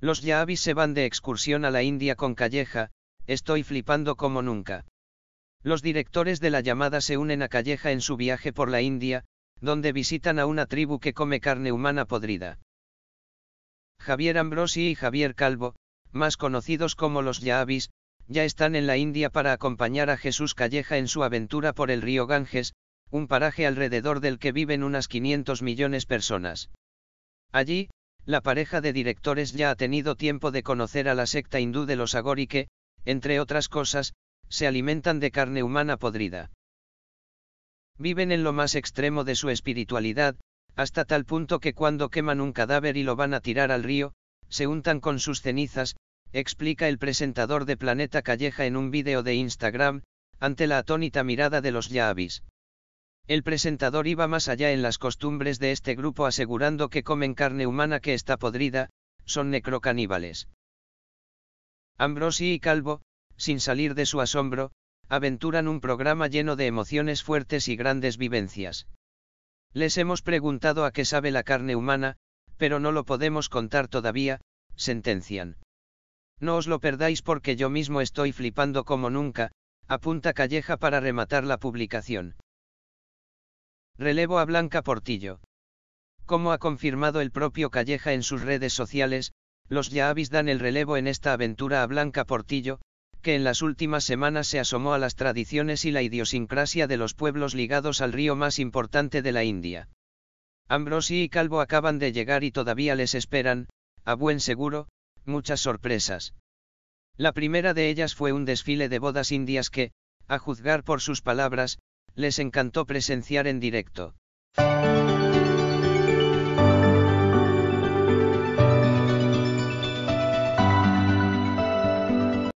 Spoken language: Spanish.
Los Yaabis se van de excursión a la India con Calleja, estoy flipando como nunca. Los directores de la llamada se unen a Calleja en su viaje por la India, donde visitan a una tribu que come carne humana podrida. Javier Ambrosi y Javier Calvo, más conocidos como los Yaabis, ya están en la India para acompañar a Jesús Calleja en su aventura por el río Ganges, un paraje alrededor del que viven unas 500 millones personas. Allí, la pareja de directores ya ha tenido tiempo de conocer a la secta hindú de los Agori que, entre otras cosas, se alimentan de carne humana podrida. Viven en lo más extremo de su espiritualidad, hasta tal punto que cuando queman un cadáver y lo van a tirar al río, se untan con sus cenizas, explica el presentador de Planeta Calleja en un vídeo de Instagram, ante la atónita mirada de los yavis. El presentador iba más allá en las costumbres de este grupo asegurando que comen carne humana que está podrida, son necrocaníbales. Ambrosi y Calvo, sin salir de su asombro, aventuran un programa lleno de emociones fuertes y grandes vivencias. Les hemos preguntado a qué sabe la carne humana, pero no lo podemos contar todavía, sentencian. No os lo perdáis porque yo mismo estoy flipando como nunca, apunta Calleja para rematar la publicación. Relevo a Blanca Portillo. Como ha confirmado el propio Calleja en sus redes sociales, los Yavis dan el relevo en esta aventura a Blanca Portillo, que en las últimas semanas se asomó a las tradiciones y la idiosincrasia de los pueblos ligados al río más importante de la India. Ambrosi y Calvo acaban de llegar y todavía les esperan, a buen seguro, muchas sorpresas. La primera de ellas fue un desfile de bodas indias que, a juzgar por sus palabras, les encantó presenciar en directo.